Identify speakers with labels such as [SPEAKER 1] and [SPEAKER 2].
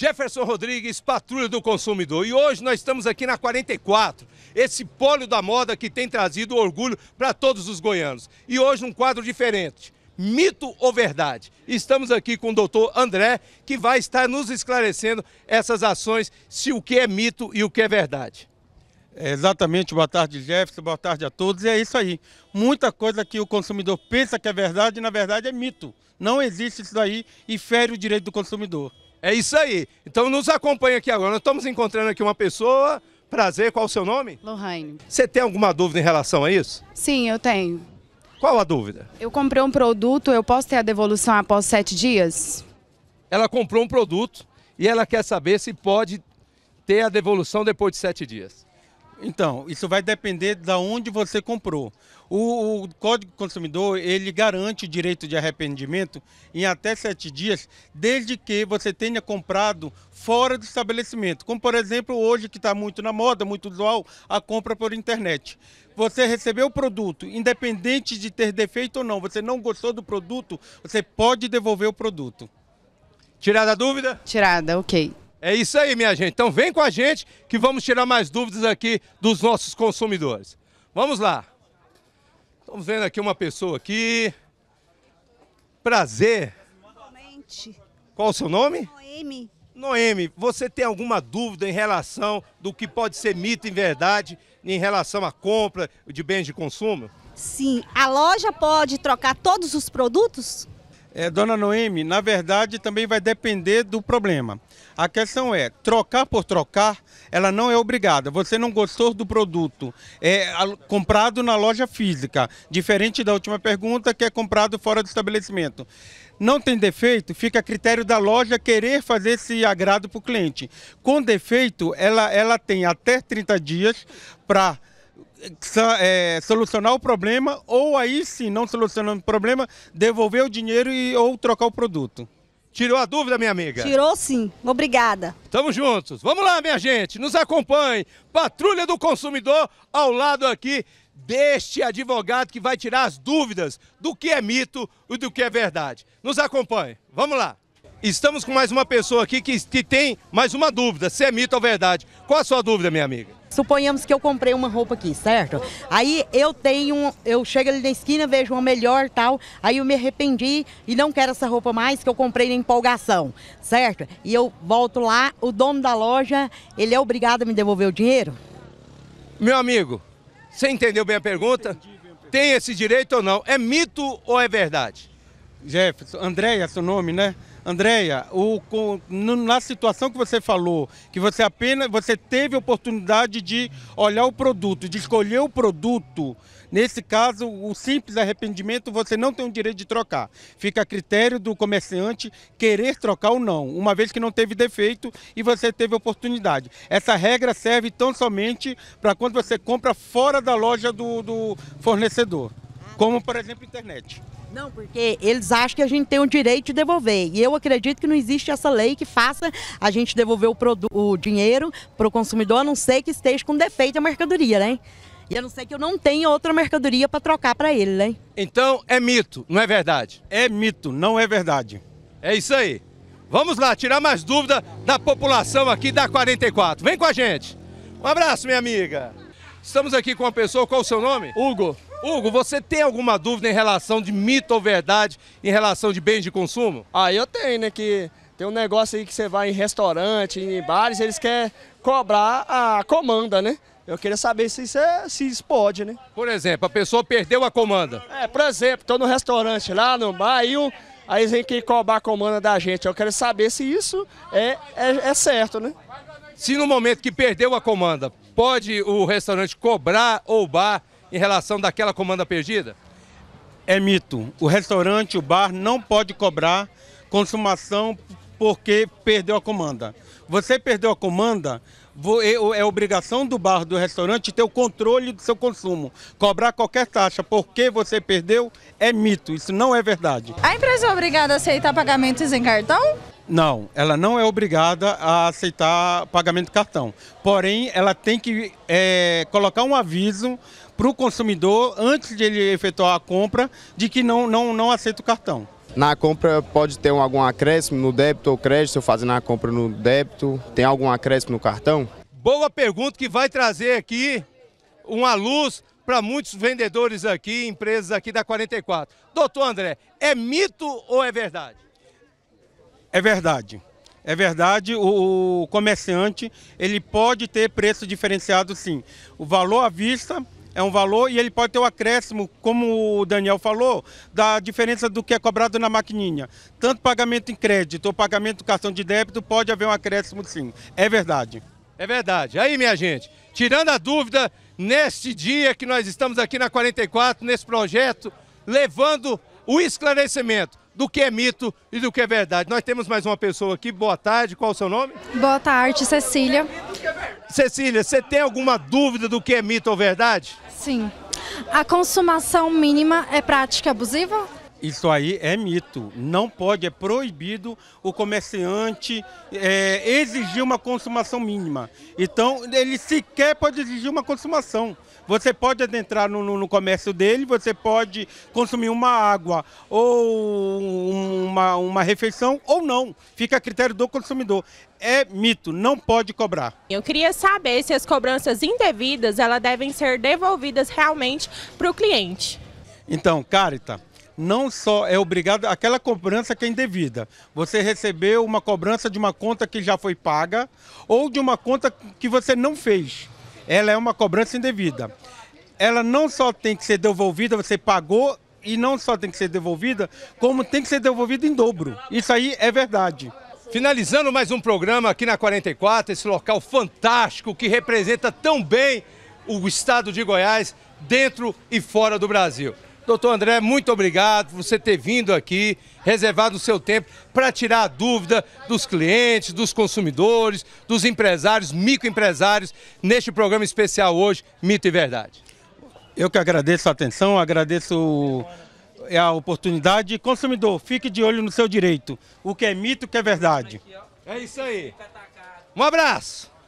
[SPEAKER 1] Jefferson Rodrigues, Patrulha do Consumidor. E hoje nós estamos aqui na 44, esse polo da moda que tem trazido orgulho para todos os goianos. E hoje um quadro diferente. Mito ou verdade? Estamos aqui com o doutor André, que vai estar nos esclarecendo
[SPEAKER 2] essas ações, se o que é mito e o que é verdade. É exatamente, boa tarde Jefferson, boa tarde a todos. E é isso aí. Muita coisa que o consumidor pensa que é verdade, na verdade é mito. Não existe isso aí e fere o direito do consumidor. É isso aí. Então nos
[SPEAKER 1] acompanha aqui agora. Nós estamos encontrando aqui uma pessoa. Prazer, qual o seu nome? Lohane. Você tem alguma dúvida em relação a isso? Sim, eu tenho. Qual a dúvida? Eu comprei um produto, eu posso ter a devolução após sete dias? Ela comprou um produto e ela quer saber
[SPEAKER 2] se pode ter a devolução depois de sete dias. Então, isso vai depender de onde você comprou. O, o, Código Consumidor, ele garante o direito de arrependimento em até sete dias, desde que você tenha comprado fora do estabelecimento. Como, por exemplo, hoje que está muito na moda, muito usual, a compra por internet. Você recebeu o produto, independente de ter defeito ou não, você não gostou do produto, você pode devolver o produto. Tirada a dúvida? Tirada, ok.
[SPEAKER 1] É isso aí, minha gente. Então vem com a gente que vamos tirar mais dúvidas aqui dos nossos consumidores. Vamos lá. Estamos vendo aqui uma pessoa aqui. Prazer. Comente. Qual o seu nome? Noemi. Noemi, você tem alguma dúvida em relação do que pode ser mito e verdade em relação à
[SPEAKER 2] compra de bens de consumo? Sim, a loja pode trocar todos os produtos? É, dona Noemi, na verdade também vai depender do problema. A questão é, trocar por trocar, ela não é obrigada. Você não gostou do produto, é comprado na loja física, diferente da última pergunta que é comprado fora do estabelecimento. Não tem defeito, fica a critério da loja querer fazer esse agrado para o cliente. Com defeito, ela, ela tem até 30 dias para é, solucionar o problema ou aí sim, não solucionando o problema, devolver o dinheiro e, ou trocar o produto. Tirou a dúvida, minha amiga? Tirou sim, obrigada.
[SPEAKER 1] Tamo juntos. Vamos lá, minha gente, nos acompanhe. Patrulha do Consumidor ao lado aqui deste advogado que vai tirar as dúvidas do que é mito e do que é verdade. Nos acompanhe. Vamos lá. Estamos com mais uma pessoa aqui que, que tem mais uma dúvida, se é mito ou verdade. Qual a sua dúvida, minha amiga? Suponhamos que eu comprei uma roupa aqui, certo? Aí eu tenho, eu chego ali na esquina, vejo uma melhor tal, aí eu me arrependi e não quero essa roupa mais que eu comprei na empolgação, certo? E eu volto lá, o dono da loja, ele é obrigado a me devolver o dinheiro? Meu amigo,
[SPEAKER 2] você entendeu bem a pergunta? Bem a pergunta. Tem esse direito ou não? É mito ou é verdade? Jefferson, Andréia, seu nome, né? Andréia, na situação que você falou, que você apenas você teve a oportunidade de olhar o produto, de escolher o produto, nesse caso, o simples arrependimento você não tem o direito de trocar. Fica a critério do comerciante querer trocar ou não, uma vez que não teve defeito e você teve oportunidade. Essa regra serve tão somente para quando você compra fora da loja do, do fornecedor, como por exemplo internet. Não, porque eles
[SPEAKER 1] acham que a gente tem o direito de devolver. E eu acredito que não existe essa lei que faça a gente devolver o, o dinheiro para o consumidor, a não ser que esteja com defeito a mercadoria, né? E a não ser que eu não tenha outra mercadoria para trocar para ele, né? Então é mito, não é verdade? É mito, não é verdade. É isso aí. Vamos lá, tirar mais dúvida da população aqui da 44. Vem com a gente. Um abraço, minha amiga. Estamos aqui com uma pessoa, qual o seu nome? Hugo. Hugo, você tem alguma dúvida em relação de mito ou verdade em relação de bens de consumo? Ah, eu tenho, né? Que tem um negócio aí que você vai em restaurante, em bares, eles querem cobrar a comanda, né? Eu queria saber se isso, é, se isso pode, né? Por exemplo, a pessoa perdeu a comanda. É, por exemplo, estou no restaurante lá, no bar, aí, um, aí vem que cobrar a comanda da gente. Eu quero saber se isso é, é, é certo, né? Se no momento que perdeu a comanda, pode o restaurante cobrar ou o
[SPEAKER 2] bar em relação daquela comanda perdida? É mito. O restaurante, o bar não pode cobrar consumação porque perdeu a comanda. Você perdeu a comanda, é, é obrigação do bar, do restaurante, ter o controle do seu consumo. Cobrar qualquer taxa porque você perdeu é mito, isso não é verdade.
[SPEAKER 1] A empresa é obrigada a aceitar pagamentos em cartão?
[SPEAKER 2] Não, ela não é obrigada a aceitar pagamento cartão. Porém, ela tem que é, colocar um aviso para o consumidor, antes de ele efetuar a compra, de que não, não, não aceita o cartão.
[SPEAKER 1] Na compra pode ter algum acréscimo no débito ou crédito, fazendo a compra no débito, tem algum acréscimo no cartão? Boa pergunta que vai trazer aqui uma luz para muitos vendedores aqui, empresas aqui da 44. Doutor André, é mito ou é verdade?
[SPEAKER 2] É verdade. É verdade, o comerciante ele pode ter preço diferenciado sim. O valor à vista é um valor e ele pode ter o um acréscimo, como o Daniel falou, da diferença do que é cobrado na maquininha. Tanto pagamento em crédito ou pagamento cartão de débito pode haver um acréscimo sim. É verdade. É verdade. Aí, minha gente, tirando a dúvida, neste dia
[SPEAKER 1] que nós estamos aqui na 44, nesse projeto, levando o esclarecimento do que é mito e do que é verdade. Nós temos mais uma pessoa aqui. Boa tarde, qual é o seu nome? Boa tarde,
[SPEAKER 2] Cecília.
[SPEAKER 1] Cecília, você tem alguma dúvida do que é mito ou verdade? Sim. A consumação mínima é prática abusiva?
[SPEAKER 2] Isso aí é mito. Não pode, é proibido o comerciante é, exigir uma consumação mínima. Então, ele sequer pode exigir uma consumação. Você pode adentrar no, no, no comércio dele, você pode consumir uma água ou uma, uma refeição ou não. Fica a critério do consumidor. É mito, não pode cobrar.
[SPEAKER 1] Eu queria saber se as cobranças indevidas elas devem ser devolvidas realmente para o cliente.
[SPEAKER 2] Então, Carita, não só é obrigado aquela cobrança que é indevida. Você recebeu uma cobrança de uma conta que já foi paga ou de uma conta que você não fez ela é uma cobrança indevida. Ela não só tem que ser devolvida, você pagou e não só tem que ser devolvida, como tem que ser devolvida em dobro. Isso aí é verdade. Finalizando mais um programa aqui na
[SPEAKER 1] 44, esse local fantástico que representa tão bem o estado de Goiás dentro e fora do Brasil. Doutor André, muito obrigado por você ter vindo aqui, reservado o seu tempo para tirar a dúvida dos clientes, dos consumidores, dos empresários, microempresários, neste programa especial hoje, Mito e Verdade.
[SPEAKER 2] Eu que agradeço a atenção, agradeço é a oportunidade. Consumidor, fique de olho no seu direito. O que é mito, o que é verdade.
[SPEAKER 1] É isso aí.
[SPEAKER 2] Um abraço.